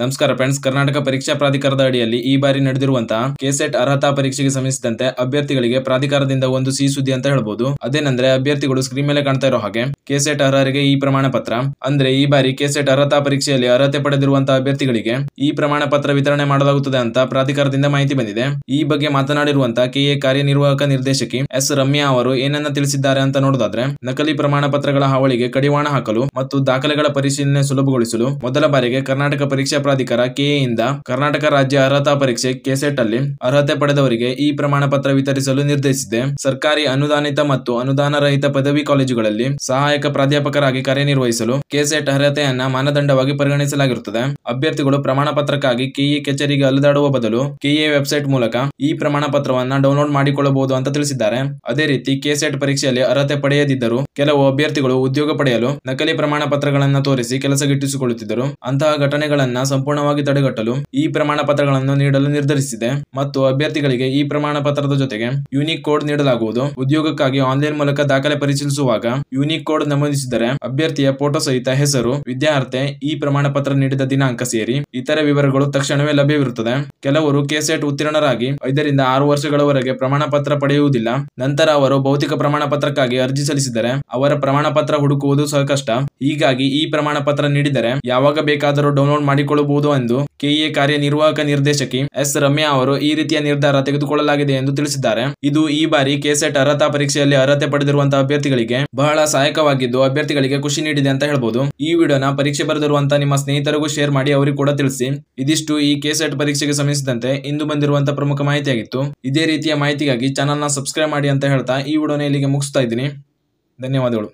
ನಮಸ್ಕಾರ ಫ್ರೆಂಡ್ಸ್ ಕರ್ನಾಟಕ ಪರೀಕ್ಷಾ ಪ್ರಾಧಿಕಾರದ ಅಡಿಯಲ್ಲಿ ಈ ಬಾರಿ ನಡೆದಿರುವಂತಹ ಕೆಸೆಟ್ ಅರ್ಹತಾ ಪರೀಕ್ಷೆಗೆ ಸಂಬಂಧಿಸಿದಂತೆ ಅಭ್ಯರ್ಥಿಗಳಿಗೆ ಪ್ರಾಧಿಕಾರದಿಂದ ಒಂದು ಸಿ ಸುದ್ದಿ ಅಂತ ಹೇಳಬಹುದು ಅದೇನಂದ್ರೆ ಅಭ್ಯರ್ಥಿಗಳು ಸ್ಕ್ರೀನ್ ಮೇಲೆ ಕಾಣ್ತಾ ಇರೋ ಹಾಗೆ ಕೆಸೆಟ್ ಅರ್ಹರಿಗೆ ಈ ಪ್ರಮಾಣ ಪತ್ರ ಅಂದ್ರೆ ಈ ಬಾರಿ ಕೆಸೆಟ್ ಅರ್ಹತಾ ಪರೀಕ್ಷೆಯಲ್ಲಿ ಅರ್ಹತೆ ಪಡೆದಿರುವಂತಹ ಅಭ್ಯರ್ಥಿಗಳಿಗೆ ಈ ಪ್ರಮಾಣ ಪತ್ರ ವಿತರಣೆ ಮಾಡಲಾಗುತ್ತದೆ ಅಂತ ಪ್ರಾಧಿಕಾರದಿಂದ ಮಾಹಿತಿ ಬಂದಿದೆ ಈ ಬಗ್ಗೆ ಮಾತನಾಡಿರುವಂತಹ ಕೆಎ ಕಾರ್ಯನಿರ್ವಾಹಕ ನಿರ್ದೇಶಕಿ ಎಸ್ ರಮ್ಯಾ ಅವರು ಏನನ್ನ ತಿಳಿಸಿದ್ದಾರೆ ಅಂತ ನೋಡೋದಾದ್ರೆ ನಕಲಿ ಪ್ರಮಾಣ ಪತ್ರಗಳ ಹಾವಳಿಗೆ ಕಡಿವಾಣ ಹಾಕಲು ಮತ್ತು ದಾಖಲೆಗಳ ಪರಿಶೀಲನೆ ಸುಲಭಗೊಳಿಸಲು ಮೊದಲ ಬಾರಿಗೆ ಕರ್ನಾಟಕ ಪರೀಕ್ಷಾ ಪ್ರಾಧಿಕಾರ ಕೆಎಯಿಂದ ಕರ್ನಾಟಕ ರಾಜ್ಯ ಅರ್ಹತಾ ಪರೀಕ್ಷೆ ಕೆಸೆಟ್ ಅಲ್ಲಿ ಅರ್ಹತೆ ಪಡೆದವರಿಗೆ ಈ ಪ್ರಮಾಣ ಪತ್ರ ವಿತರಿಸಲು ನಿರ್ಧರಿಸಿದೆ ಸರ್ಕಾರಿ ಅನುದಾನಿತ ಮತ್ತು ಅನುದಾನ ರಹಿತ ಪದವಿ ಕಾಲೇಜುಗಳಲ್ಲಿ ಸಹಾಯಕ ಪ್ರಾಧ್ಯಾಪಕರಾಗಿ ಕಾರ್ಯನಿರ್ವಹಿಸಲು ಕೆಸೆಟ್ ಅರ್ಹತೆಯನ್ನ ಮಾನದಂಡವಾಗಿ ಪರಿಗಣಿಸಲಾಗಿರುತ್ತದೆ ಅಭ್ಯರ್ಥಿಗಳು ಪ್ರಮಾಣ ಪತ್ರಕ್ಕಾಗಿ ಕೆಇ ಕಚೇರಿಗೆ ಅಲೆದಾಡುವ ಬದಲು ಕೆಎ ವೆಬ್ಸೈಟ್ ಮೂಲಕ ಈ ಪ್ರಮಾಣ ಪತ್ರವನ್ನ ಡೌನ್ಲೋಡ್ ಮಾಡಿಕೊಳ್ಳಬಹುದು ಅಂತ ತಿಳಿಸಿದ್ದಾರೆ ಅದೇ ರೀತಿ ಕೆಸೆಟ್ ಪರೀಕ್ಷೆಯಲ್ಲಿ ಅರ್ಹತೆ ಪಡೆಯದಿದ್ದರೂ ಕೆಲವು ಅಭ್ಯರ್ಥಿಗಳು ಉದ್ಯೋಗ ಪಡೆಯಲು ನಕಲಿ ಪ್ರಮಾಣ ಪತ್ರಗಳನ್ನು ತೋರಿಸಿ ಕೆಲಸ ಗಿಟ್ಟಿಸಿಕೊಳ್ಳುತ್ತಿದ್ದರು ಅಂತಹ ಘಟನೆಗಳನ್ನ ಸಂಪೂರ್ಣವಾಗಿ ತಡೆಗಟ್ಟಲು ಈ ಪ್ರಮಾಣ ಪತ್ರಗಳನ್ನು ನೀಡಲು ನಿರ್ಧರಿಸಿದೆ ಮತ್ತು ಅಭ್ಯರ್ಥಿಗಳಿಗೆ ಈ ಪ್ರಮಾಣ ಪತ್ರದ ಜೊತೆಗೆ ಯೂನಿಕ್ ಕೋಡ್ ನೀಡಲಾಗುವುದು ಉದ್ಯೋಗಕ್ಕಾಗಿ ಆನ್ಲೈನ್ ಮೂಲಕ ದಾಖಲೆ ಪರಿಶೀಲಿಸುವಾಗ ಯೂನಿಕ್ ಕೋಡ್ ನಮೂದಿಸಿದರೆ ಅಭ್ಯರ್ಥಿಯ ಫೋಟೋ ಸಹಿತ ಹೆಸರು ವಿದ್ಯಾರ್ಥಿ ಈ ಪ್ರಮಾಣ ಪತ್ರ ನೀಡಿದ ದಿನಾಂಕ ಸೇರಿ ಇತರೆ ವಿವರಗಳು ತಕ್ಷಣವೇ ಲಭ್ಯವಿರುತ್ತದೆ ಕೆಲವರು ಕೆಸೆಟ್ ಉತ್ತೀರ್ಣರಾಗಿ ಐದರಿಂದ ಆರು ವರ್ಷಗಳವರೆಗೆ ಪ್ರಮಾಣ ಪತ್ರ ಪಡೆಯುವುದಿಲ್ಲ ನಂತರ ಅವರು ಭೌತಿಕ ಪ್ರಮಾಣ ಪತ್ರಕ್ಕಾಗಿ ಅರ್ಜಿ ಸಲ್ಲಿಸಿದರೆ ಅವರ ಪ್ರಮಾಣ ಪತ್ರ ಹುಡುಕುವುದು ಸಹ ಕಷ್ಟ ಹೀಗಾಗಿ ಈ ಪ್ರಮಾಣ ಪತ್ರ ನೀಡಿದರೆ ಯಾವಾಗ ಬೇಕಾದರೂ ಡೌನ್ಲೋಡ್ ಮಾಡಿಕೊಳ್ಳ ತೆಗೆದುಕೊಳ್ಳಬಹುದು ಎಂದು ಕೆಇಎ ಕಾರ್ಯನಿರ್ವಾಹಕ ನಿರ್ದೇಶಕಿ ಎಸ್ ರಮ್ಯಾ ಅವರು ಈ ರೀತಿಯ ನಿರ್ಧಾರ ತೆಗೆದುಕೊಳ್ಳಲಾಗಿದೆ ಎಂದು ತಿಳಿಸಿದ್ದಾರೆ ಇದು ಈ ಬಾರಿ ಕೆಸೆಟ್ ಅರ್ಹತಾ ಪರೀಕ್ಷೆಯಲ್ಲಿ ಅರ್ಹತೆ ಪಡೆದಿರುವಂತಹ ಅಭ್ಯರ್ಥಿಗಳಿಗೆ ಬಹಳ ಸಹಾಯಕವಾಗಿದ್ದು ಅಭ್ಯರ್ಥಿಗಳಿಗೆ ಖುಷಿ ನೀಡಿದೆ ಅಂತ ಹೇಳಬಹುದು ಈ ವಿಡಿಯೋನ ಪರೀಕ್ಷೆ ಬರೆದಿರುವಂತಹ ನಿಮ್ಮ ಸ್ನೇಹಿತರಿಗೂ ಶೇರ್ ಮಾಡಿ ಅವರಿಗೆ ಕೂಡ ತಿಳಿಸಿ ಇದಿಷ್ಟು ಈ ಕೆಸೆಟ್ ಪರೀಕ್ಷೆಗೆ ಸಂಬಂಧಿಸಿದಂತೆ ಇಂದು ಬಂದಿರುವಂತಹ ಪ್ರಮುಖ ಮಾಹಿತಿಯಾಗಿತ್ತು ಇದೇ ರೀತಿಯ ಮಾಹಿತಿಗಾಗಿ ನ ಸಬ್ಸ್ಕ್ರೈಬ್ ಮಾಡಿ ಅಂತ ಹೇಳ್ತಾ ಈ ವಿಡಿಯೋನ ಇಲ್ಲಿಗೆ ಮುಗಿಸ್ತಾ ಇದ್ದೀನಿ ಧನ್ಯವಾದಗಳು